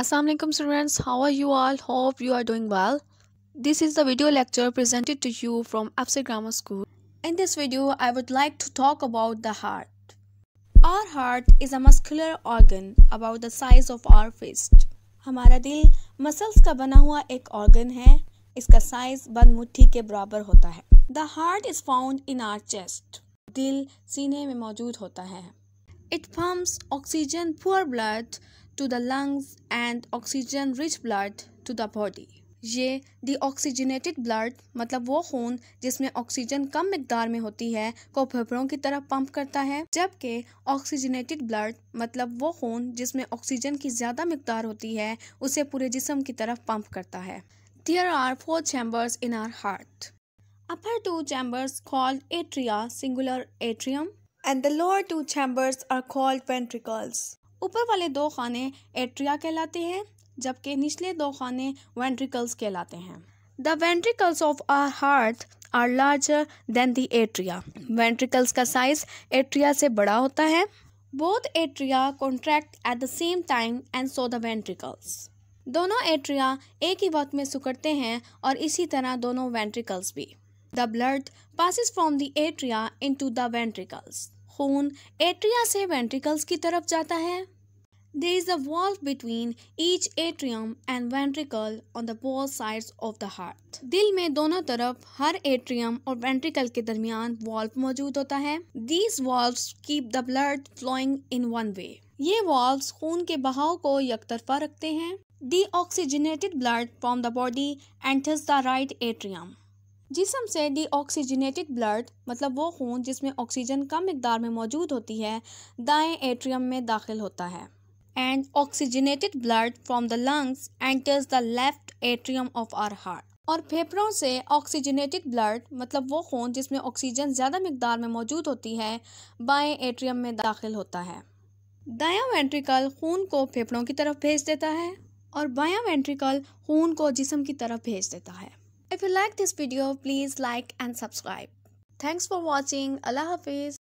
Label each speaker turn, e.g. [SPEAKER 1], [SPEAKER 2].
[SPEAKER 1] अस्सलाम students how are you all hope you are doing well this is the video lecture presented to you from FC grammar school in this video I would like to talk about the heart our heart is a muscular organ about the size of our fist हमारा दिल muscles का बना हुआ एक organ है इसका size बंद मुट्ठी के बराबर होता है the heart is found in our chest दिल सीने में मौजूद होता है it pumps oxygen poor blood to the lungs and oxygen rich blood to the body. ये डी ऑक्सीजनेटेड ब्लड मतलब वो खून जिसमें ऑक्सीजन कम मकदार में होती है को फेफड़ों की तरफ पंप करता है जबकि ऑक्सीजनेटेड ब्लड मतलब वो खून जिसमें ऑक्सीजन की ज़्यादा मकदार होती है उसे पूरे जिसम की तरफ पंप करता है there are four chambers in our heart upper two chambers called atria singular atrium and the lower two chambers are called ventricles ऊपर वाले दो खाने एट्रिया कहलाते हैं जबकि निचले दो खाने वेंट्रिकल्स कहलाते हैं the ventricles of our heart are larger than the atria ventricles का साइज एट्रिया से बड़ा होता है both atria contract at the same time and so the ventricles दोनों एट्रिया एक ही वक्त में सुकड़ते हैं और इसी तरह दोनों वेंट्रिकल्स भी the blood passes from the atria to the ventricles खून एट्रिया से वेंट्रिकल्स की तरफ जाता है There is a valve between each atrium and ventricle on the both sides of the heart. दिल में दोनों तरफ हर एट्रियम और वेंट्रिकल के दरमियान वॉल्व मौजूद होता है these valves keep the blood flowing in one way ये वॉल्व खून के बहाव को यकतरफा रखते हैं deoxygenated blood from the body enters the right atrium. जिसम से डीऑक्सीजनेटेड ब्लड मतलब वो खून जिसमें ऑक्सीजन कम मकदार में मौजूद होती है दाएं एट्रियम में दाखिल होता है and oxygenated blood from the lungs enters the left atrium of our heart. और फेफड़ों से ऑक्सीजनेटेड ब्लड मतलब वो खून जिसमें ऑक्सीजन ज़्यादा मकदार में मौजूद होती है बाएँ एट्रियम में दाखिल होता है दाया वेंट्रिकल खून को फेफड़ों की तरफ भेज देता है और बाया वेंट्रिकल खून को जिसम की तरफ भेज देता है if you like this video please like and subscribe thanks for watching अल्लाह हाफिज़